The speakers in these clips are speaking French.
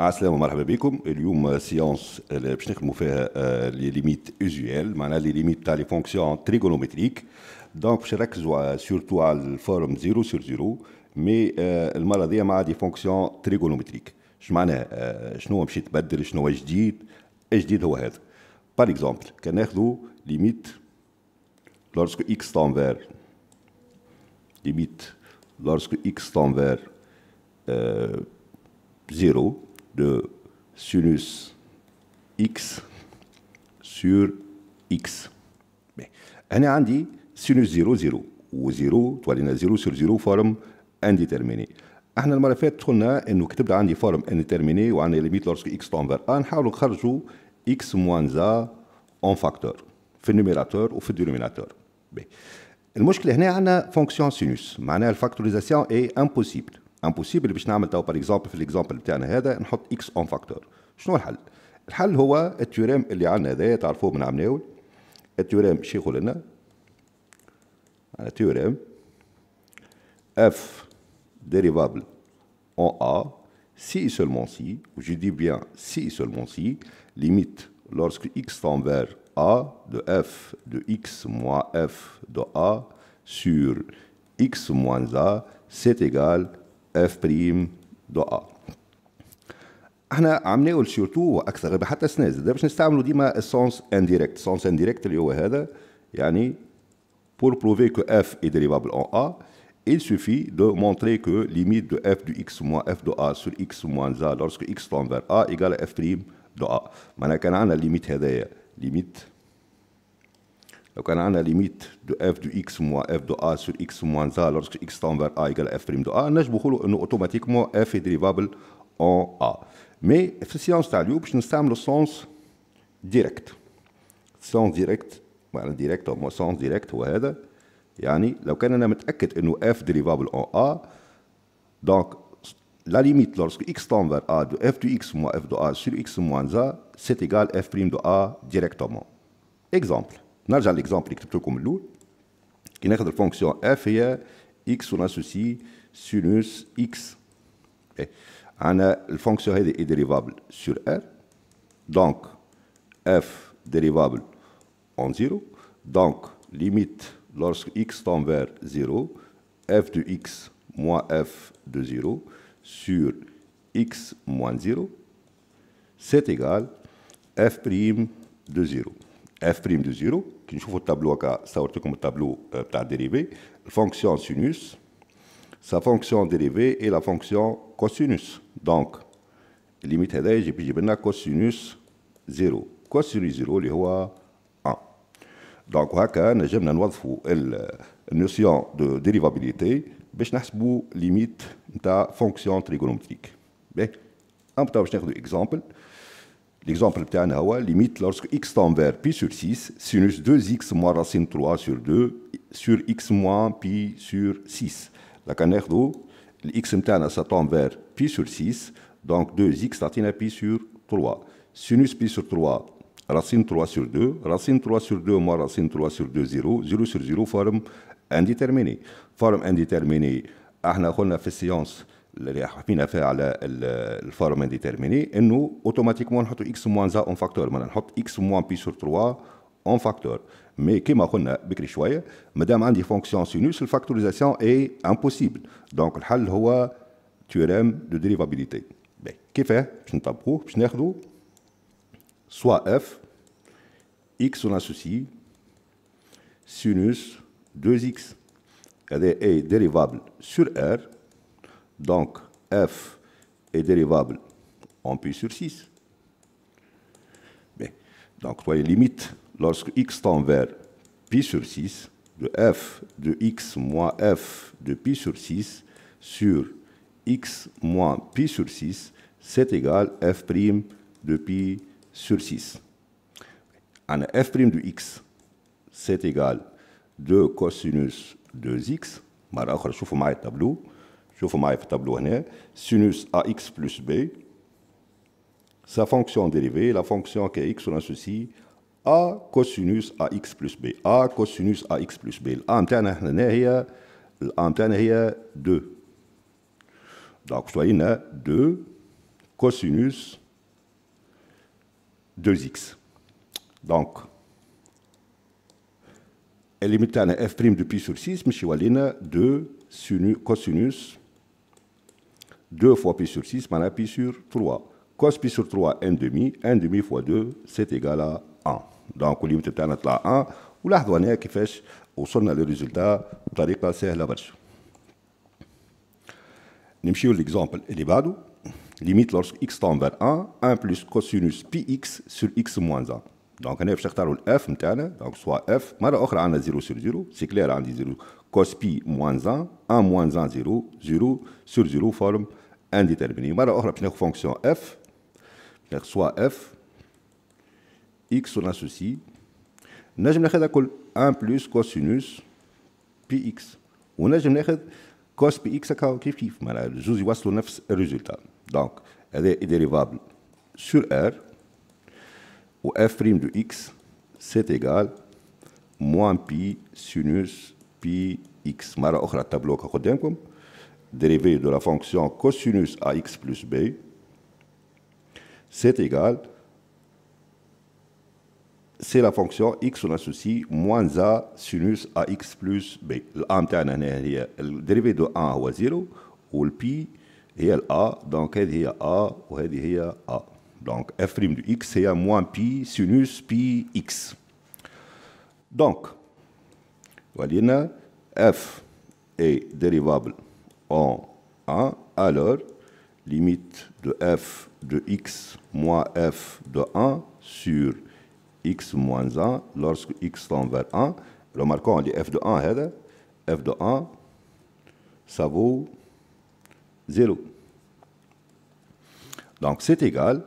السلامة مرحبا بكم اليوم سيونس اللي باش نخدموا فيها آه، لي ليميت ازويال معناها لي ليميت تاع لي فونكسيون تريغونومتريك دونك باش نركزوا سورتو على الفورم زيرو سور زيرو مي المرة هذه مع دي فونكسيون تريغونومتريك اش معناها شنو باش يتبدل شنو جديد الجديد هو هذا بار اكزومبل كان ناخذوا ليميت لورسكو اكس تنفير ليميت لورسكو اكس تنفير زيرو de sinus x sur x هنا عندي 0, زيرو زيرو وزيرو تولينا زيرو سور زيرو فورم انديتيرميني احنا المره اللي فاتت قلنا انه كتبنا عندي فورم انديتيرميني وعندي ليميت لورسك اكس تنفر ا نحاولوا نخرجوا اكس موان زا اون فاكتور في النيميراتور وفي الدينوميناتور المشكله هنا عندنا فونكسيون سينوس معناها الفاكتوريزاسيون اي امبوسيبل Impossible de faire, par exemple, dans l'exemple de ceci, de mettre x en facteur. Quelle est la solution La solution est le théorème que nous avons, vous savez ce que nous faisons. Le théorème, je vais vous le donner. Le théorème, f dérivable en a, si et seulement si, je dis bien si et seulement si, limite lorsque x tend vers a de f de x moins f de a sur x moins a, c'est égal à اف بريم دو ا احنا عم ناول شير 2 واكثر حتى سناز باش نستعملوا ديما السونس انديريكت سونس انديريكت اللي هو هذا يعني بور بروفي كو f اي ديريفابل اون a il suffit de montrer que limite de f de x moins f de a sur x moins a lorsque x tend vers a égale f' de a معناها كان عندنا ليميت هذايا ليميت Donc on a la limite de f de x moins f de a sur x moins a lorsque x tend vers a égale f prime de a, nous automatiquement f est dérivable en a. Mais في السيونس تاع nous sommes le sens sens direct sens direct. direct, sens direct, cest هو هذا يعني لو كان انا متاكد انه f dérivable en a donc la limite lorsque x tend vers a de f de x moins f de a sur x moins a c'est égal f prime de a directement. Exemple. Nous avons l'exemple qui est comme l'autre. Nous a la fonction f et x. On a ceci sinus x. La fonction est dérivable sur R. Donc, f dérivable en 0. Donc, limite lorsque x tombe vers 0, f de x moins f de 0 sur x moins 0. C'est égal f prime de 0. F prime de 0 qui nous le tableau qui sort tableau de euh, la dérivée, la fonction sinus, sa fonction dérivée est la fonction cosinus. Donc, la limite de et puis j'ai cosinus 0. Cosinus 0, c'est 1. Donc, on a une notion de dérivabilité, mais je la limite de la fonction trigonométrique. on un petit exemple, exemple. L'exemple de la limite lorsque x tend vers pi sur 6, sinus 2x moins racine 3 sur 2 sur x moins pi sur 6. La canardo, x tombe vers pi sur 6, donc 2x latine pi sur 3. Sinus pi sur 3, racine 3 sur 2, racine 3 sur 2 moins racine 3 sur 2, 0, 0 sur 0, forme indéterminée. Forme indéterminée, on ah, a fait séance on a fait à la forme indéterminée que nous, automatiquement, on a x moins 1 en facteur. On a x moins pi sur 3 en facteur. Mais comme on l'a fait avec le choix, on fonction sinus, la factorisation est impossible. Donc, le problème est le théorème de dérivabilité. Qu'est-ce qu'on fait On va prendre soit f, x, on a ceci, sinus, 2x. C'est dérivable sur r, donc, f est dérivable en pi sur 6. donc, voyez, limite, lorsque x tend vers pi sur 6, de f de x moins f de pi sur 6 sur x moins pi sur 6, c'est égal f' prime de pi sur 6. En f' de x, c'est égal 2 cosinus 2x. مرة vous le tableau, شوفوا fais في tableau هنا Sinus AX plus B sa fonction dérivée, la fonction X, on a ceci, a cosinus ax plus b. a cosinus ax plus b. L'antenne, est est 2. Donc, 2. Donc, 2 cosinus 2x. Donc, limite à f' de pi sur 6 je يولينا 2 cosinus 2 fois pi sur 6, a pi sur 3. Cos pi sur 3, demi. 1 demi fois 2, c'est égal à 1. Donc, on limite à 1. Ou la le résultat, tariq la sehla l'exemple, Limite lorsque x tend vers 1, 1 plus cosinus pi x sur x moins 1. Donc, on a fait le f, donc soit f, mais on a 0 sur 0, c'est clair, on a 0 cos pi moins 1, 1 moins 1, 0, 0, sur 0, forme indéterminée. alors, on a une fonction f, soit f, x, on a ceci. Nous avons 1 plus cosinus pi x. Nous avons cos pi x, on est le résultat. résultat. Donc, elle est dérivable sur R, où f' de x, c'est égal moins pi sinus pi x tableau tableau. dérivé de la fonction cosinus ax plus b c'est égal c'est la fonction x on associe moins a sinus ax plus b La tana dérivé de 1 à 0 ou le pi Et A Donc A A F' du X هي moins pi sinus pi X Donc f est dérivable en 1, alors limite de f de x moins f de 1 sur x moins 1 lorsque x tend vers 1. Remarquons, on dit f de 1, f de 1, ça vaut 0. Donc c'est égal,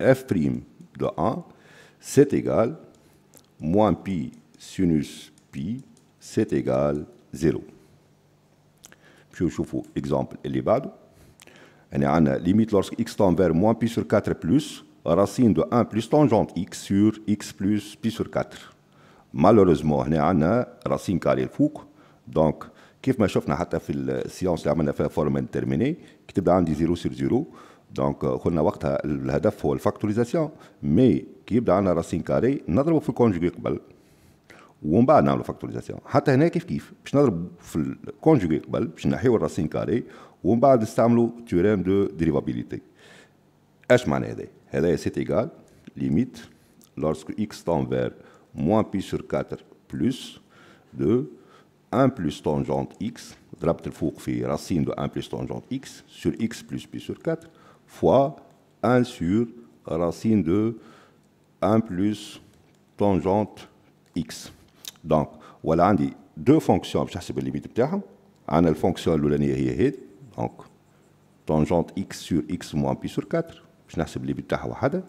f' prime de 1, c'est égal, moins pi sinus pi c'est égal 0. Puis, je vous exemple élevé. On a la limite lorsque x tend vers moins pi sur 4 plus, racine de 1 plus tangente x sur x plus pi sur 4. Malheureusement, on a la racine carrée de Fouque. Donc, comme je l'ai vu dans la science, on a fait un forum terminé, qui est de 0 sur 0. Donc, on a le but de la factorisation. Mais, qui est de la racine carrée, on a le conjuguer. On va ensuite faire la factorisation. On peut aussi, en conjuguant les racines carrées, utiliser le théorème de dérivabilité. Qu'est-ce que ça veut C'est égal à la limite lorsque x tend vers moins pi sur 4 plus de 1 plus tangente x rappelé par la racine de 1 plus tangente x sur x plus pi sur 4 fois 1 sur racine de 1 plus tangente x. دونك ولا عندي دو فونكسيون باش نحسب الليميت نتاعهم عندنا الفونكسيون الاولانيه هي هذه دونك طونجونت اكس سور اكس موان بي سور 4 باش نحسب الليميت نتاعها وحدها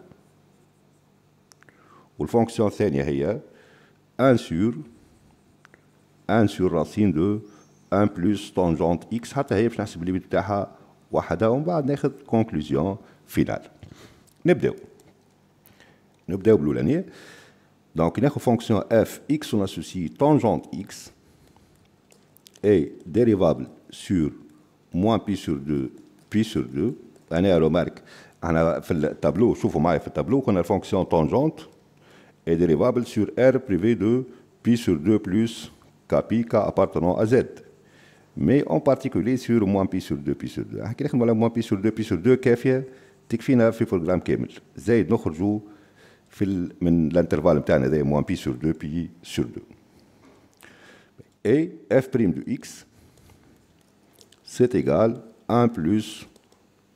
والفونكسيون الثانيه هي 1 سور 1 سور راسين دو 1 بلس طونجونت اكس حتى هي باش نحسب الليميت نتاعها وحدها ومن بعد ناخذ كونكلوزيون فينال نبداو نبداو بالاولانيه Donc une fonction f, x, on associe tangente x est dérivable sur moins pi sur 2, pi sur 2. tableau. remarque on a fait le tableau qu'on a la fonction tangente est dérivable sur r privé de pi sur 2 plus k pi, k appartenant à z. Mais en particulier sur moins pi sur 2 pi sur 2. On a على moins pi sur 2 pi sur 2 qu'est-ce في Z كامل زايد L'intervalle, est moins pi sur 2 pi sur 2 et f' de x, c'est égal à 1 plus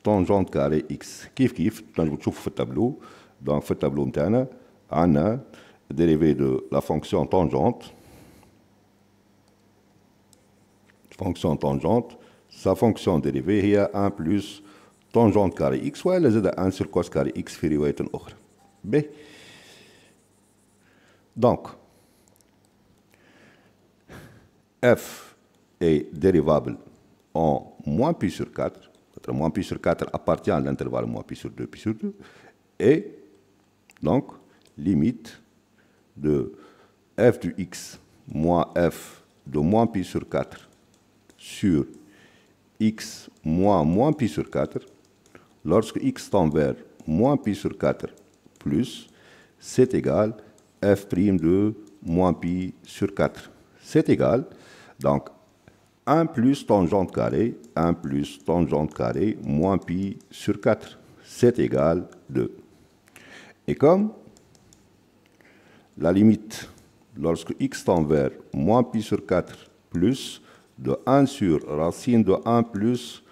tangente carré x. Kif kif, tableau. tableau ce donc في التابلو a la dérivée de la fonction tangente, fonction tangente, sa fonction dérivée est 1 plus tangente carré x, z زاد 1 sur cos carré x في رواية أخرى. B. Donc, f est dérivable en moins pi sur 4, moins pi sur 4 appartient à l'intervalle moins pi sur 2, pi sur 2, et donc limite de f du x moins f de moins pi sur 4 sur x moins moins pi sur 4, lorsque x tend vers moins pi sur 4 plus, c'est égal f' de moins pi sur 4. C'est égal, donc 1 plus tangente carré, 1 plus tangente carré, moins pi sur 4. C'est égal 2. Et comme la limite, lorsque x tend vers moins pi sur 4 plus de 1 sur racine de 1 plus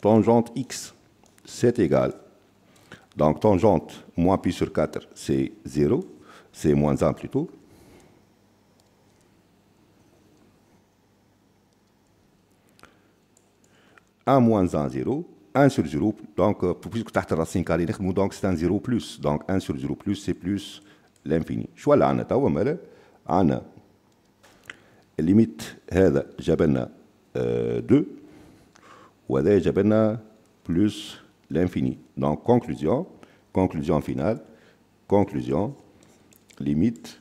tangente x, c'est égal donc tangente moins pi sur 4, c'est 0, c'est moins 1 plutôt. 1 moins 1, 0. 1 sur 0, donc euh, pour tu as la racine carrée, donc c'est un 0 plus. Donc 1 sur 0 plus, c'est plus l'infini. Je vois la limite. la limite الليميت هذا limite 2 وهذا j'ai plus. plus l'infini. Donc conclusion, conclusion finale, conclusion, limite,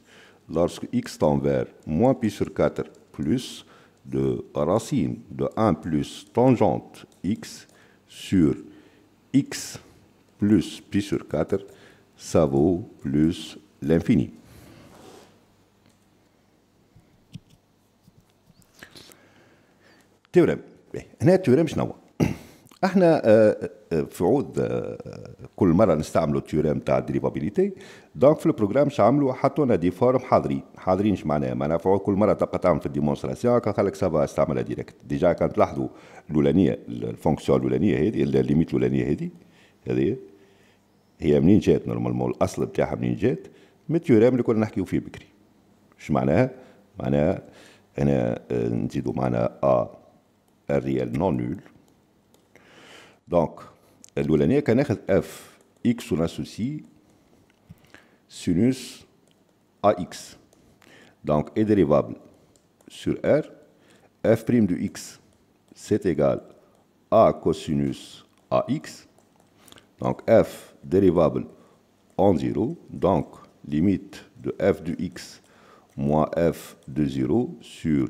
lorsque x tend vers moins pi sur 4 plus de racine de 1 plus tangente x sur x plus pi sur 4, ça vaut plus l'infini. théorème, Théorème, je théorème, pas. احنا آه، آه، آه، في عود كل مره نستعملوا التيوريم تاع الدريفابيليتي دونك في البروجرام شو عملوا حطوا لنا دي فورم حاضرين حاضرين ايش معناها معناها في عود كل مره تبقى تعمل في الديمونستراسيون قال لك سافا استعملها ديريكت ديجا كان تلاحظوا الاولانيه الفونكسيون الاولانيه هذه الليميت الاولانيه هذه هذه هي منين جات نورمالمون الاصل بتاعها منين جات من التيوريم اللي كنا نحكيو فيه بكري ايش معناها معناها هنا نزيدوا معنا ا الريال نون نول Donc, elle a f x x sur on sinus sinus, ax. Donc, est dérivable sur R, f' de x, c'est égal à cosinus ax. Donc f dérivable en 0, donc limite de f de x moins f de 0 sur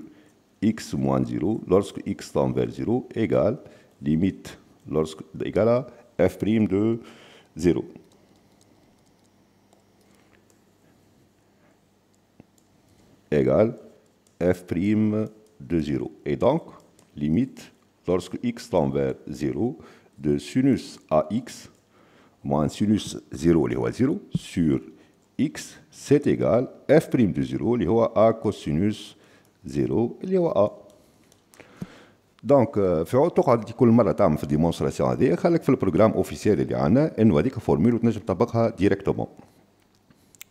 x moins 0, lorsque x tend vers 0, égale limite lorsque, égal à f' de 0. égal f' de 0. Et donc, limite, lorsque x tend vers 0, de sinus ax moins sinus 0, les 0, sur x, c'est égal f' de 0, les a cosinus 0, les a. دونك في تقعد كل مره تعمل في الديمونستراسيون هذه خليك في البروغرام اوفيسيال اللي عندنا انه هذيك فورمول وتنجم تطبقها ديريكتومون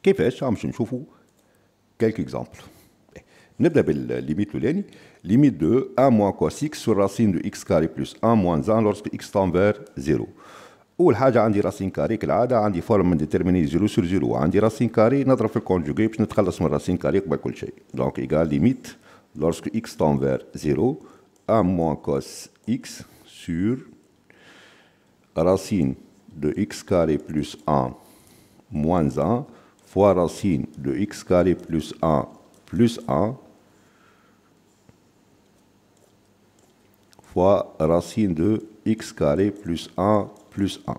كيفاش باش نشوفوا كالك اكزامبل نبدا بالليميت الاولاني ليميت دو ان موان كوس اكس سور راسين دو اكس كاري بلس ان موان زان لورسك اكس تان فير زيرو اول حاجه عندي راسين كاري كالعاده عندي فورم من ديتيرميني زيرو سور زيرو عندي راسين كاري نضرب في الكونجوغي باش نتخلص من راسين كاري قبل كل شيء دونك ايكال ليميت لورسك اكس تان فير زيرو 1 moins cos x sur racine de x carré plus 1 moins 1 fois racine de x carré plus 1 plus 1 fois racine de x carré plus 1 plus 1.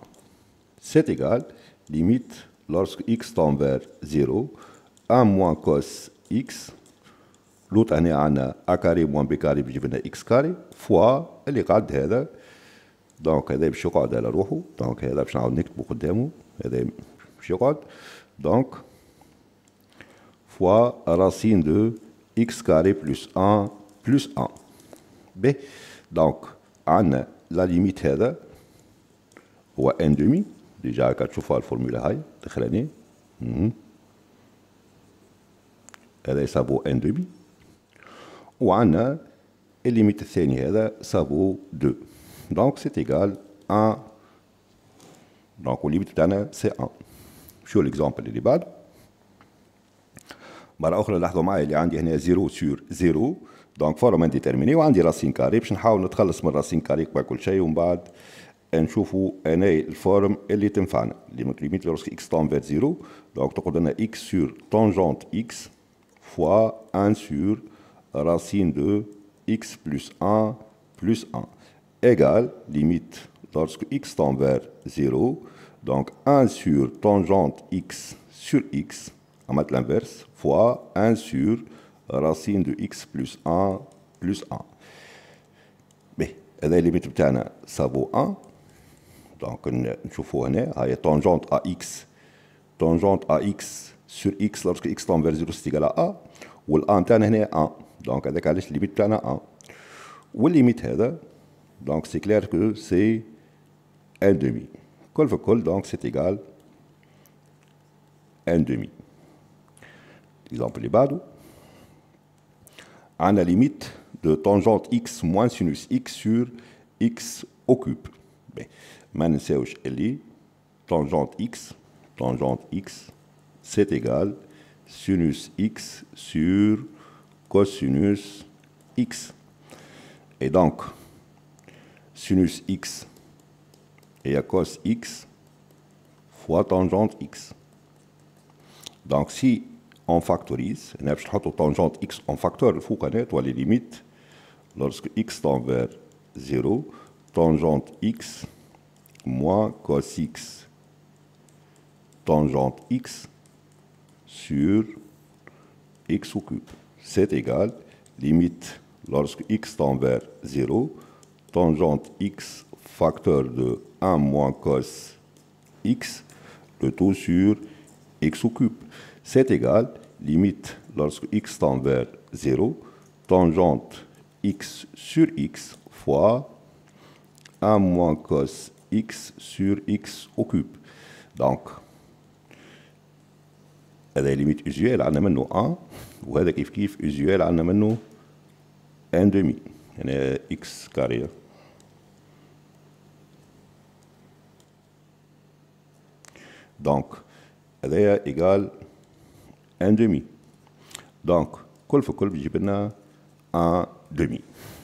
C'est égal, limite lorsque x tend vers 0, 1 moins cos x l'autre année on a carré moins b carré je x carré fois elle est donc elle est elle donc elle a de donc fois racine de x carré plus 1 plus 1 donc la limite elle ou n demi déjà quand tu vois la formule elle est ça vaut demi ou une limite senière, ça vaut 2. Donc c'est égal à 1. Donc la limite d'année, c'est 1. Sur l'exemple est bon, la limite d'année est 0 sur 0. Donc forme indéterminée, une racine carrée, et si vous avez une racine carrée, vous pouvez la faire. Et si vous avez une forme, elle est en limite lorsque x tend vers 0. Donc vous pouvez donner x sur tangente x fois 1 sur racine de x plus 1 plus 1 égale limite lorsque x tend vers 0, donc 1 sur tangente x sur x, en mettre l'inverse, fois 1 sur racine de x plus 1 plus 1. Mais la limite ça vaut 1. Donc, nous avons tangente à x, tangente à x sur x lorsque x tend vers 0, c'est égal à 1, ou le est 1. Donc, il y a une limite de 1. Et la limite de Donc, c'est clair que c'est 1 demi. C'est égal à 1 demi. Exemple il On a la limite de tangente x moins sinus x sur x au cube. Maintenant, c'est où je Tangente x, tangente x, c'est égal à sinus x sur cosinus x. Et donc, sinus x et cos x fois tangente x. Donc si on factorise, on tangente x en facteur, il faut connaître les limites lorsque x tend vers 0, tangente x moins cos x tangente x sur x au cube c'est égal limite lorsque x tend vers 0, tangente x facteur de 1 moins cos x, le tout sur x au cube. C'est égal limite lorsque x tend vers 0, tangente x sur x fois 1 moins cos x sur x au cube. Donc, هذا ليميت ازيوال عندنا منه 1 وهذا كيف كيف ازيوال عندنا منه 1 دومي هنا يعني اكس كاري دونك هذا ايغال 1 دومي دونك كل في كل بيجيب لنا 1 دومي